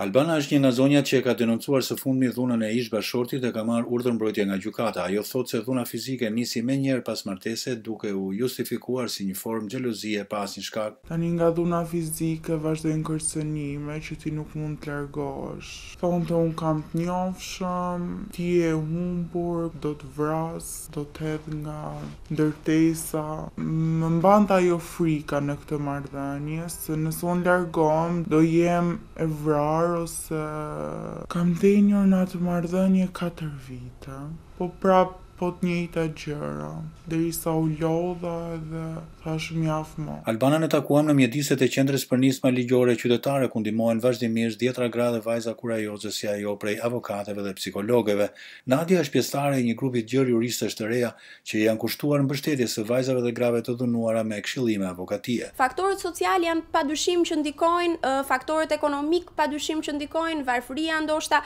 Albana është një nga zonjat që e ka denoncuar së fundmi dhunën e ish bashortit dhe ka marrë urdhër mbrojtje nga gjykata. Ajo thotë se dhuna fizike nisi më një herë pas martese duke u justifikuar si një formë xhelozie pa asnjë shkak. Tani nga dhuna fizike vazhdojnë kërcënime që ti nuk mund të largosh. Thonë të un kam të njohshëm, ti e humbur, do të vras, do të hedh nga ndërtesa. Më mban ta jo frika në këtë marrëdhënie se nëse un largohem do jem e vrarë parë ose kam dhenjur në atë marrëdhënie 4 vite. Po prap po të njëjta gjëra, derisa u lodha dhe thash mjaft më. Albanën e takuam në mjediset e qendrës për nisma ligjore qytetare ku ndihmohen vazhdimisht dhjetra gra dhe vajza kurajoze si ajo prej avokateve dhe psikologëve. Nadia është pjesëtare e një grupi gjer juristësh të reja që janë kushtuar mbështetjes së vajzave dhe grave të dhunuara me këshillime avokatie. Faktorët social janë padyshim që ndikojnë, faktorët ekonomik padyshim që ndikojnë, varfëria ndoshta,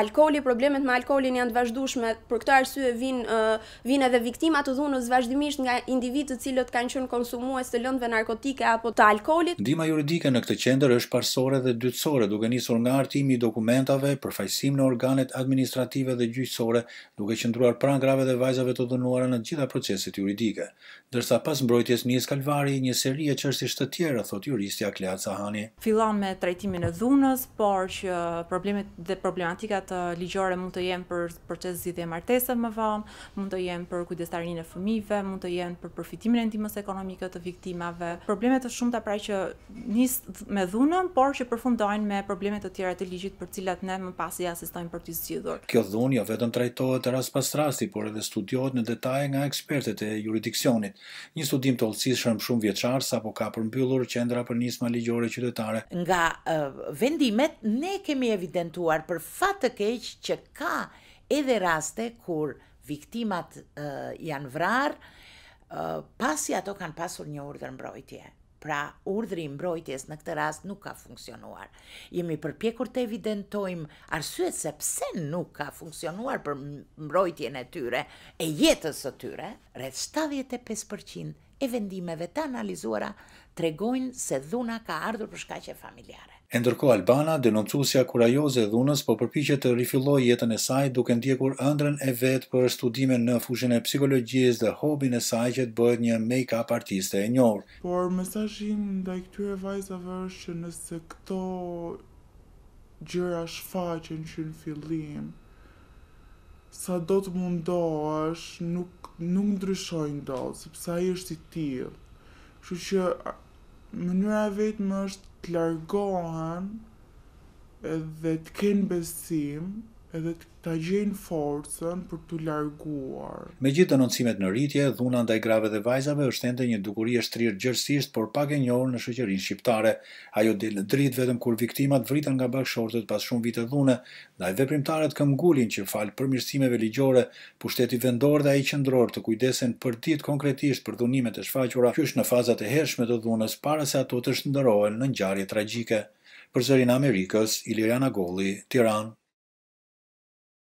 alkooli, problemet me alkoolin janë të vazhdueshme për këtë arsye vin uh, vin edhe viktima të dhunës vazhdimisht nga individë të cilët kanë qenë konsumues të lëndëve narkotike apo të alkoolit. Ndihma juridike në këtë qendër është parsorë dhe dytësore, duke nisur nga hartimi i dokumentave, përfaqësim në organet administrative dhe gjyqësore, duke qendruar pranë grave dhe vajzave të dhunuara në të gjitha proceset juridike. Ndërsa pas mbrojtjes Nis Kalvari, një seri e çështjeve të tjera, thotë juristja Klea Cahani, fillon me trajtimin e dhunës, por që problemet dhe problematikat ligjore mund të jenë për proces zgjidhje martese më vonë mund të jenë për kujdestarinë e fëmijëve, mund të jenë për përfitimin e ndërmës ekonomikët të viktimave. Problemet të shumta pra që nis me dhunën, por që përfundojnë me probleme të tjera të ligjit për cilat ne më pas i asistojmë për të zgjidhur. Kjo dhunë jo vetëm trajtohet rast pas rasti, por edhe studiohet në detaj nga ekspertët e juridiksionit. Një studim të hollësishëm shumë vjeçar sa po ka përmbyllur qendra për ndihmë ligjore qytetare. Nga vendimet ne kemi evidentuar për fat të keq që ka edhe raste kur viktimat uh, janë vrarë, uh, pasi ato kanë pasur një urdhër mbrojtje. Pra, urdhri mbrojtjes në këtë rast nuk ka funksionuar. Jemi përpjekur të evidentojmë arsyet se pse nuk ka funksionuar për mbrojtjen e tyre e jetës së tyre, rreth 75% e vendimeve të analizuara tregojnë se dhuna ka ardhur për shkaqe familjare. E ndërko Albana, denoncusja kurajoze e dhunës, po përpiqet të rifilloj jetën e saj duke ndjekur ëndrën e vetë për studime në fushën e psikologjisë dhe hobin e saj që të bëhet një make-up artiste e njohur. Por mesazhi dhe këtyre vajzave është që nëse këto gjëra shfaqen që në fillim, sa do të mundohesh, nuk nuk ndryshojnë do, sepse a i është i tillë. Kështu që, mënyra vetëm është të largohen, edhe të kenë besim, edhe ta gjenë forcën për të larguar. Me gjithë denoncimet në rritje, dhuna ndaj grave dhe vajzave është ende një dukuri e shtrirë gjërësisht, por pak e njohur në shëqërin shqiptare. Ajo në dritë vetëm kur viktimat vritën nga bakshortet pas shumë vite dhune, da e veprimtarët këm gullin që falë për mirësimeve ligjore, shteti vendor dhe e qëndror të kujdesen për ditë konkretisht për dhunimet e shfaqura, qysh në fazat e hershme të dhunës para se ato të shëndërojnë në njarje Iliriana Golli, Tiranë.